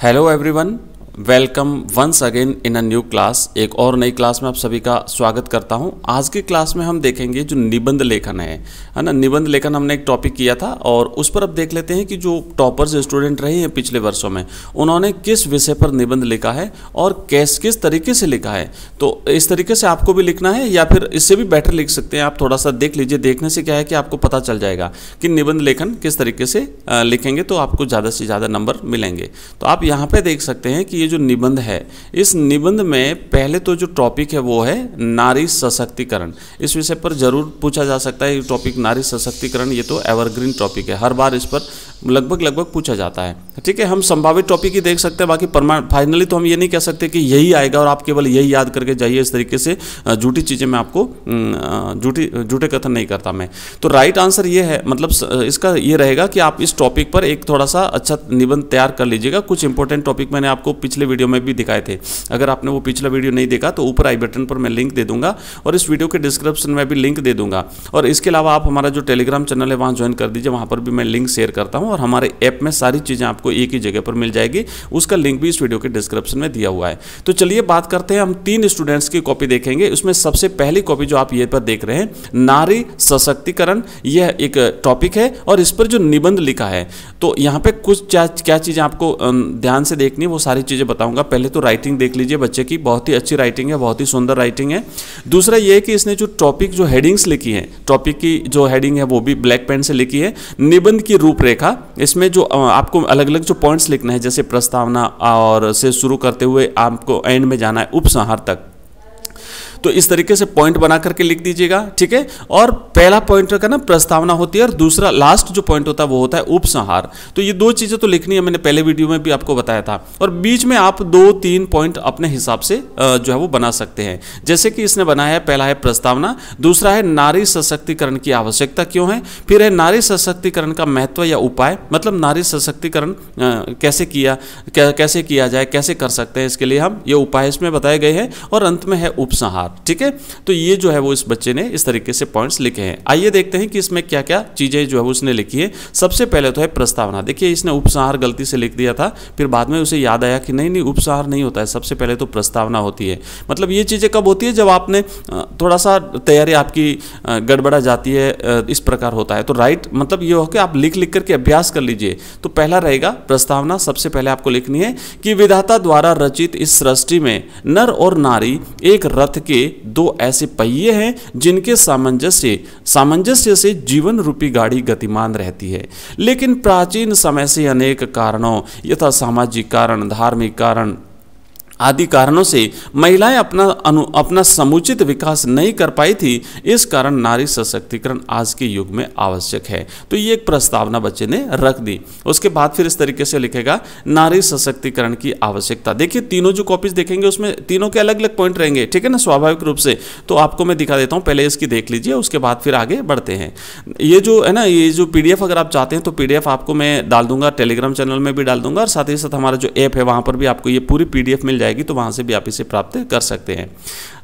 Hello everyone, welcome once again in a new class एक और नई क्लास में आप सभी का स्वागत करता हूं आज की क्लास में हम देखेंगे जो निबंध लेखन है है ना निबंध लेखन हमने एक टॉपिक किया था और उस पर अब देख लेते हैं कि जो टॉपर्स स्टूडेंट रहे हैं पिछले वर्षों में उन्होंने किस विषय पर निबंध लिखा है और कैस किस तरीके से लिखा है तो इस तरीके से आपको भी लिखना है या फिर इससे भी बेटर लिख सकते हैं आप थोड़ा सा देख लीजिए देखने से क्या है कि आपको पता चल जाएगा कि निबंध लेखन किस तरीके से लिखेंगे तो आपको ज़्यादा से ज़्यादा नंबर मिलेंगे तो आप यहाँ पर देख सकते हैं कि ये जो निबंध है इस निबंध में पहले तो जो टॉपिक है वो है नारी सशक्तिकरण इस विषय पर जरूर पूछा जा सकता है ये टॉपिक नारी सशक्तिकरण ये तो एवरग्रीन टॉपिक है हर बार इस पर लगभग लगभग पूछा जाता है ठीक है हम संभावित टॉपिक ही देख सकते हैं बाकी परमान फाइनली तो हम ये नहीं कह सकते कि यही आएगा और आप केवल यही याद करके जाइए इस तरीके से झूठी चीज़ें मैं आपको झूठी झूठे कथन नहीं करता मैं तो राइट आंसर ये है मतलब इसका ये रहेगा कि आप इस टॉपिक पर एक थोड़ा सा अच्छा निबंध तैयार कर लीजिएगा कुछ इंपॉर्टेंट टॉपिक मैंने आपको पिछले वीडियो में भी दिखाए थे अगर आपने वो पिछला वीडियो नहीं देखा तो ऊपर आई बटन पर मैं लिंक दे दूंगा और इस वीडियो के डिस्क्रिप्शन में भी लिंक दे दूंगा और इसके अलावा आप हमारा जो टेलीग्राम चैनल है वहाँ ज्वाइन कर दीजिए वहाँ पर भी मैं लिंक शेयर करता हूँ हूँ और हमारे ऐप में सारी चीज़ें आपको एक ही जगह पर मिल जाएगी उसका लिंक भी इस वीडियो के डिस्क्रिप्शन में दिया हुआ है तो चलिए बात करते हैं हम तीन स्टूडेंट्स की कॉपी देखेंगे उसमें सबसे पहली कॉपी जो आप ये पर देख रहे हैं नारी सशक्तिकरण यह एक टॉपिक है और इस पर जो निबंध लिखा है तो यहाँ पर कुछ क्या चीज़ें आपको ध्यान से देखनी है वो सारी चीज़ें बताऊँगा पहले तो राइटिंग देख लीजिए बच्चे की बहुत ही अच्छी राइटिंग है बहुत ही सुंदर राइटिंग है दूसरा ये है कि इसने जो टॉपिक जो हेडिंग्स लिखी हैं टॉपिक की जो हेडिंग है वो भी ब्लैक पेन से लिखी है निबंध की रूपरेखा इसमें जो आपको अलग अलग जो पॉइंट्स लिखना है जैसे प्रस्तावना और से शुरू करते हुए आपको एंड में जाना है उपसंहार तक तो इस तरीके से पॉइंट बना करके लिख दीजिएगा ठीक है और पहला पॉइंट का ना प्रस्तावना होती है और दूसरा लास्ट जो पॉइंट होता है वो होता है उपसंहार तो ये दो चीज़ें तो लिखनी है मैंने पहले वीडियो में भी आपको बताया था और बीच में आप दो तीन पॉइंट अपने हिसाब से जो है वो बना सकते हैं जैसे कि इसने बनाया है पहला है प्रस्तावना दूसरा है नारी सशक्तिकरण की आवश्यकता क्यों है फिर है नारी सशक्तिकरण का महत्व या उपाय मतलब नारी सशक्तिकरण कैसे किया कैसे किया जाए कैसे कर सकते हैं इसके लिए हम ये उपाय इसमें बताए गए हैं और अंत में है उपसंहार आप हाँ, ठीक है तो ये जो है वो इस बच्चे ने इस तरीके से पॉइंट्स लिखे हैं आइए देखते हैं कि इसमें क्या क्या चीज़ें जो है उसने लिखी है सबसे पहले तो है प्रस्तावना देखिए इसने उपसंहार गलती से लिख दिया था फिर बाद में उसे याद आया कि नहीं नहीं उपसंहार नहीं होता है सबसे पहले तो प्रस्तावना होती है मतलब ये चीज़ें कब होती है जब आपने थोड़ा सा तैयारी आपकी गड़बड़ा जाती है इस प्रकार होता है तो राइट मतलब ये हो कि आप लिख लिख करके अभ्यास कर लीजिए तो पहला रहेगा प्रस्तावना सबसे पहले आपको लिखनी है कि विधाता द्वारा रचित इस सृष्टि में नर और नारी एक रथ के दो ऐसे पहिए हैं जिनके सामंजस्य सामंजस्य से जीवन रूपी गाड़ी गतिमान रहती है लेकिन प्राचीन समय से अनेक कारणों यथा सामाजिक कारण धार्मिक कारण आदि कारणों से महिलाएं अपना अनु अपना समुचित विकास नहीं कर पाई थी इस कारण नारी सशक्तिकरण आज के युग में आवश्यक है तो ये एक प्रस्तावना बच्चे ने रख दी उसके बाद फिर इस तरीके से लिखेगा नारी सशक्तिकरण की आवश्यकता देखिए तीनों जो कॉपीज देखेंगे उसमें तीनों के अलग अलग पॉइंट रहेंगे ठीक है ना स्वाभाविक रूप से तो आपको मैं दिखा देता हूँ पहले इसकी देख लीजिए उसके बाद फिर आगे बढ़ते हैं ये जो है ना ये जो पी अगर आप चाहते हैं तो पी आपको मैं डाल दूंगा टेलीग्राम चैनल में भी डाल दूंगा और साथ ही साथ हमारा जो ऐप है वहाँ पर भी आपको ये पूरी पी मिल जाएगी जाएगी तो वहाँ से भी आप इसे प्राप्त कर सकते हैं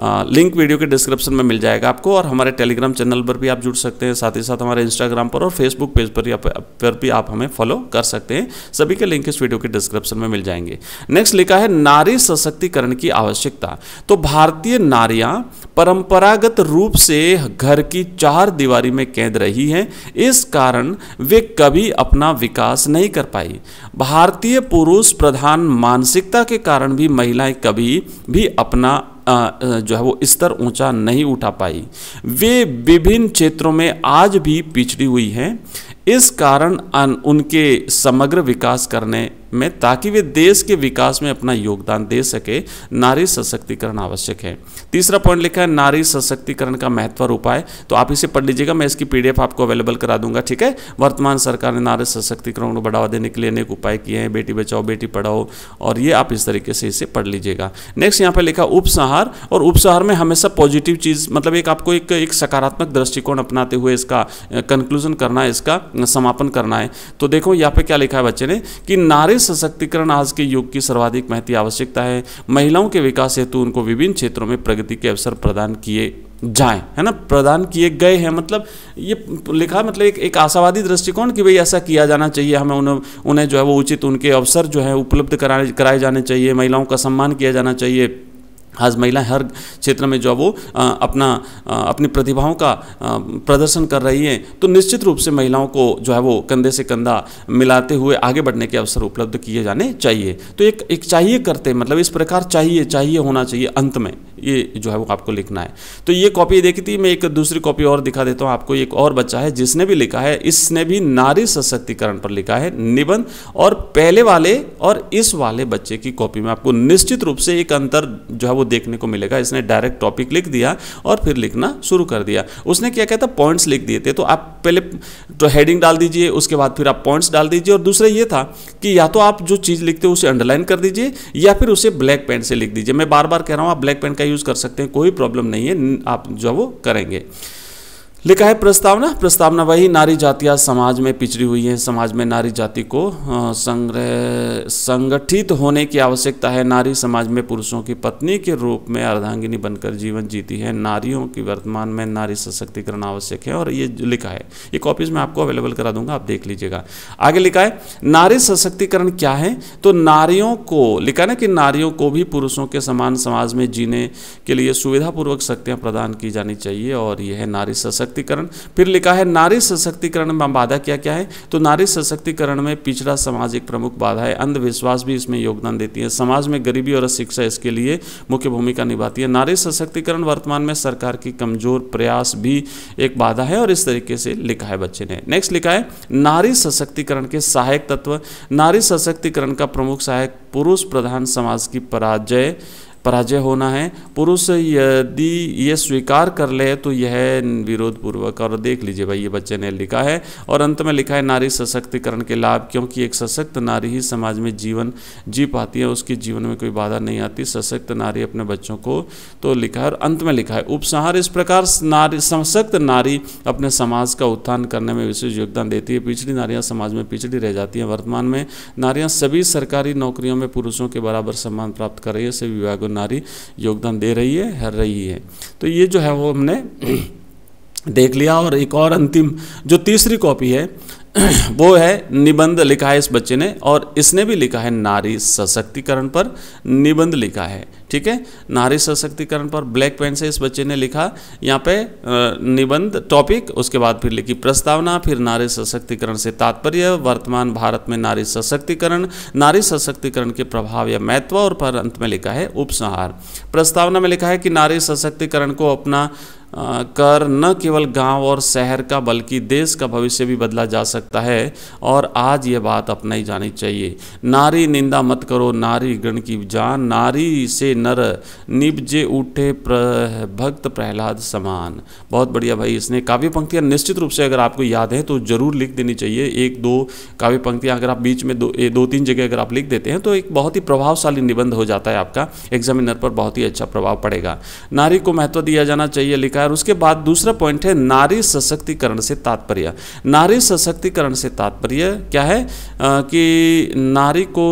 आ, लिंक वीडियो के डिस्क्रिप्शन में मिल जाएगा आपको और हमारे टेलीग्राम चैनल पर भी आप जुड़ सकते हैं साथ ही साथ हमारे इंस्टाग्राम पर और फेसबुक पेज पर, पर भी आप हमें फॉलो कर सकते हैं सभी के लिंक इस वीडियो के डिस्क्रिप्शन में मिल जाएंगे नेक्स्ट लिखा है नारी सशक्तिकरण की आवश्यकता तो भारतीय नारियां परंपरागत रूप से घर की चार दीवारी में कैद रही हैं इस कारण वे कभी अपना विकास नहीं कर पाई भारतीय पुरुष प्रधान मानसिकता के कारण भी महिला महिलाएं कभी भी अपना जो है वो स्तर ऊंचा नहीं उठा पाई वे विभिन्न क्षेत्रों में आज भी पिछड़ी हुई हैं इस कारण उनके समग्र विकास करने में ताकि वे देश के विकास में अपना योगदान दे सके नारी सशक्तिकरण आवश्यक है तीसरा पॉइंट लिखा है नारी सशक्तिकरण का महत्व उपाय तो आप इसे पढ़ लीजिएगा मैं इसकी पीडीएफ आपको अवेलेबल करा दूंगा ठीक है वर्तमान सरकार ने नारी सशक्तिकरण को बढ़ावा देने के लिए अनेक उपाय किए हैं बेटी बचाओ बेटी पढ़ाओ और ये आप इस तरीके से इसे पढ़ लीजिएगा नेक्स्ट यहाँ पर लिखा उपसंहार और उपसंहार में हमेशा पॉजिटिव चीज़ मतलब एक आपको एक एक सकारात्मक दृष्टिकोण अपनाते हुए इसका कंक्लूजन करना है इसका समापन करना है तो देखो यहाँ पे क्या लिखा है बच्चे ने कि नारी सशक्तिकरण आज के युग की सर्वाधिक महती आवश्यकता है महिलाओं के विकास हेतु उनको विभिन्न क्षेत्रों में प्रगति के अवसर प्रदान किए जाए है ना प्रदान किए गए हैं मतलब ये लिखा मतलब एक एक आशावादी दृष्टिकोण कि भाई ऐसा किया जाना चाहिए हमें उन्हें उन्हें जो है वो उचित उनके अवसर जो है उपलब्ध कराए कराए जाने चाहिए महिलाओं का सम्मान किया जाना चाहिए आज महिलाएं हर क्षेत्र में जो है वो अपना अपनी प्रतिभाओं का प्रदर्शन कर रही हैं तो निश्चित रूप से महिलाओं को जो है वो कंधे से कंधा मिलाते हुए आगे बढ़ने के अवसर उपलब्ध किए जाने चाहिए तो एक एक चाहिए करते मतलब इस प्रकार चाहिए चाहिए होना चाहिए अंत में ये जो है वो आपको लिखना है तो ये कॉपी देखी थी मैं एक दूसरी कॉपी और दिखा देता हूँ आपको एक और बच्चा है जिसने भी लिखा है इसने भी नारी सशक्तिकरण पर लिखा है निबंध और पहले वाले और इस वाले बच्चे की कॉपी में आपको निश्चित रूप से एक अंतर जो है वो वो देखने को मिलेगा इसने डायरेक्ट टॉपिक लिख दिया और फिर लिखना शुरू कर दिया उसने क्या कहता पॉइंट्स लिख दिए थे तो आप पहले तो हेडिंग डाल दीजिए उसके बाद फिर आप पॉइंट्स डाल दीजिए और दूसरा ये था कि या तो आप जो चीज़ लिखते हो उसे अंडरलाइन कर दीजिए या फिर उसे ब्लैक पेन से लिख दीजिए मैं बार बार कह रहा हूँ आप ब्लैक पेन का यूज़ कर सकते हैं कोई प्रॉब्लम नहीं है आप जो वो करेंगे लिखा है प्रस्तावना प्रस्तावना वही नारी जातिया समाज में पिछड़ी हुई है समाज में नारी जाति को संग्रह संगठित होने की आवश्यकता है नारी समाज में पुरुषों की पत्नी के रूप में अर्धांगिनी बनकर जीवन जीती है नारियों की वर्तमान में नारी सशक्तिकरण आवश्यक है और ये लिखा है ये कॉपीज में आपको अवेलेबल करा दूंगा आप देख लीजिएगा आगे लिखा है नारी सशक्तिकरण क्या है तो नारियों को लिखा ना कि नारियों को भी पुरुषों के समान समाज में जीने के लिए सुविधापूर्वक शक्तियाँ प्रदान की जानी चाहिए और यह नारी सशक्त सशक्तिकरण फिर लिखा है नारी सशक्तिकरण में बाधा क्या क्या है तो नारी सशक्तिकरण में पिछड़ा समाज एक प्रमुख बाधा है अंधविश्वास भी इसमें योगदान देती है समाज में गरीबी और अशिक्षा इसके लिए मुख्य भूमिका निभाती है नारी सशक्तिकरण वर्तमान में सरकार की कमजोर प्रयास भी एक बाधा है और इस तरीके से लिखा है बच्चे ने नेक्स्ट लिखा है नारी सशक्तिकरण के सहायक तत्व नारी सशक्तिकरण का प्रमुख सहायक पुरुष प्रधान समाज की पराजय पराजय होना है पुरुष यदि ये स्वीकार कर ले तो यह विरोध पूर्वक और देख लीजिए भाई ये बच्चे ने लिखा है और अंत में लिखा है नारी सशक्तिकरण के लाभ क्योंकि एक सशक्त नारी ही समाज में जीवन जी पाती है उसके जीवन में कोई बाधा नहीं आती सशक्त नारी अपने बच्चों को तो लिखा है और अंत में लिखा है उपसंहार इस प्रकार नारी सशक्त नारी अपने समाज का उत्थान करने में विशेष योगदान देती है पिछड़ी नारियाँ समाज में पिछड़ी रह जाती हैं वर्तमान में नारियाँ सभी सरकारी नौकरियों में पुरुषों के बराबर सम्मान प्राप्त कर रही है सभी विभागों नारी योगदान दे रही है हर रही है तो ये जो है वो हमने देख लिया और एक और अंतिम जो तीसरी कॉपी है वो है निबंध लिखा है इस बच्चे ने और इसने भी लिखा है नारी सशक्तिकरण पर निबंध लिखा है ठीक है नारी सशक्तिकरण पर ब्लैक पेन से इस बच्चे ने लिखा यहाँ पे निबंध टॉपिक उसके बाद फिर लिखी प्रस्तावना फिर नारी सशक्तिकरण से तात्पर्य वर्तमान भारत में नारी सशक्तिकरण नारी सशक्तिकरण के प्रभाव या महत्व और पर अंत में लिखा है उपसंहार प्रस्तावना में लिखा है कि नारी सशक्तिकरण को अपना कर न केवल गांव और शहर का बल्कि देश का भविष्य भी बदला जा सकता है और आज ये बात अपनाई जानी चाहिए नारी निंदा मत करो नारी गण की जान नारी से नर निबजे उठे प्र, भक्त प्रहलाद समान बहुत बढ़िया भाई इसने काव्य पंक्तियाँ निश्चित रूप से अगर आपको याद है तो ज़रूर लिख देनी चाहिए एक दो काव्य पंक्तियाँ अगर आप बीच में दो ए, दो तीन जगह अगर आप लिख देते हैं तो एक बहुत ही प्रभावशाली निबंध हो जाता है आपका एग्जामिनर पर बहुत ही अच्छा प्रभाव पड़ेगा नारी को महत्व दिया जाना चाहिए लिखा है और उसके बाद दूसरा पॉइंट है नारी सशक्तिकरण से तात्पर्य नारी सशक्तिकरण से तात्पर्य क्या है कि नारी को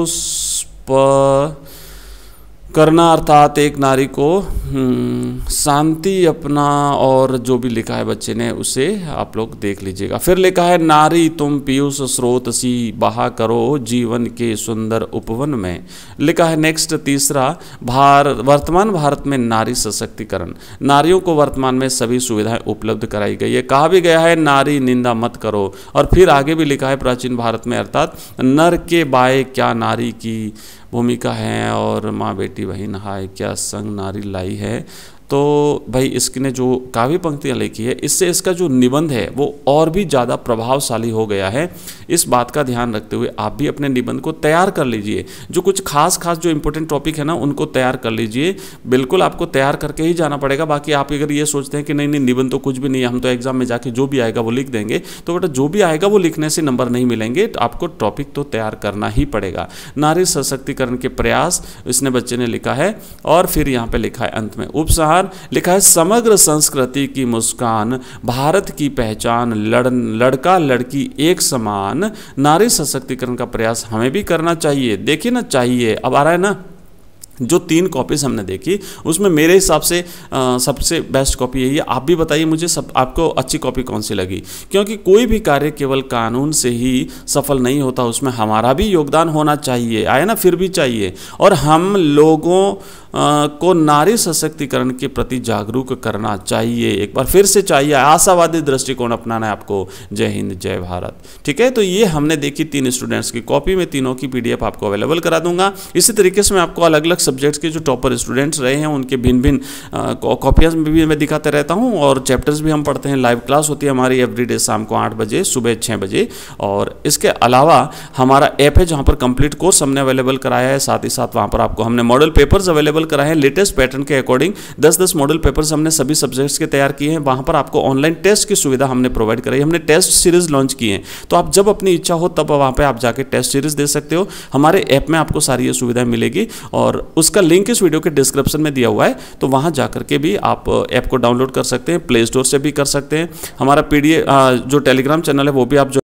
करना अर्थात एक नारी को हम्म, शांति अपना और जो भी लिखा है बच्चे ने उसे आप लोग देख लीजिएगा फिर लिखा है नारी तुम पीयूष स्रोत सी बहा करो जीवन के सुंदर उपवन में लिखा है नेक्स्ट तीसरा भार वर्तमान भारत में नारी सशक्तिकरण नारियों को वर्तमान में सभी सुविधाएं उपलब्ध कराई गई है कहा भी गया है नारी निंदा मत करो और फिर आगे भी लिखा है प्राचीन भारत में अर्थात नर के बाय क्या नारी की भूमिका है और माँ बेटी बहन हाय क्या संग नारी लाई है तो भाई इसने जो काव्य पंक्तियाँ लिखी है इससे इसका जो निबंध है वो और भी ज़्यादा प्रभावशाली हो गया है इस बात का ध्यान रखते हुए आप भी अपने निबंध को तैयार कर लीजिए जो कुछ खास खास जो इंपॉर्टेंट टॉपिक है ना उनको तैयार कर लीजिए बिल्कुल आपको तैयार करके ही जाना पड़ेगा बाकी आप अगर ये सोचते हैं कि नहीं नहीं निबंध तो कुछ भी नहीं है हम तो एग्जाम में जाके जो भी आएगा वो लिख देंगे तो बेटा जो भी आएगा वो लिखने से नंबर नहीं मिलेंगे तो आपको टॉपिक तो तैयार करना ही पड़ेगा नारी सशक्तिकरण के प्रयास इसने बच्चे ने लिखा है और फिर यहाँ पर लिखा है अंत में उपसहार अनुसार लिखा है समग्र संस्कृति की मुस्कान भारत की पहचान लड़ लड़का लड़की एक समान नारी सशक्तिकरण का प्रयास हमें भी करना चाहिए देखिए ना चाहिए अब आ रहा है ना जो तीन कॉपीज़ हमने देखी उसमें मेरे हिसाब से सबसे बेस्ट कॉपी यही है आप भी बताइए मुझे सब आपको अच्छी कॉपी कौन सी लगी क्योंकि कोई भी कार्य केवल कानून से ही सफल नहीं होता उसमें हमारा भी योगदान होना चाहिए आए ना फिर भी चाहिए और हम लोगों आ, को नारी सशक्तिकरण के प्रति जागरूक करना चाहिए एक बार फिर से चाहिए आशावादी दृष्टिकोण अपनाना है आपको जय हिंद जय भारत ठीक है तो ये हमने देखी तीन स्टूडेंट्स की कॉपी में तीनों की पीडीएफ आपको अवेलेबल करा दूंगा इसी तरीके से मैं आपको अलग अलग सब्जेक्ट्स के जो टॉपर स्टूडेंट्स रहे हैं उनके भिन्न भिन्न कॉपियाँ भी मैं दिखाते रहता हूँ और चैप्टर्स भी हम पढ़ते हैं लाइव क्लास होती है हमारी एवरीडे शाम को आठ बजे सुबह छः बजे और इसके अलावा हमारा ऐप है जहाँ पर कंप्लीट कोर्स हमने अवेलेबल कराया है साथ ही साथ वहाँ पर आपको हमने मॉडल पेपर्स अवेलेबल कराए हैं लेटेस्ट पैटर्न के अकॉर्डिंग दस दस मॉडल पेपर्स हमने सभी सब्जेक्ट्स के तैयार किए हैं वहाँ पर आपको ऑनलाइन टेस्ट की सुविधा हमने प्रोवाइड कराई हमने टेस्ट सीरीज लॉन्च की है तो आप जब अपनी इच्छा हो तब वहाँ पर आप जाके टेस्ट सीरीज दे सकते हो हमारे ऐप में आपको सारी ये सुविधाएं मिलेगी और उसका लिंक इस वीडियो के डिस्क्रिप्शन में दिया हुआ है तो वहाँ जा करके भी आप ऐप को डाउनलोड कर सकते हैं प्ले स्टोर से भी कर सकते हैं हमारा पी जो टेलीग्राम चैनल है वो भी आप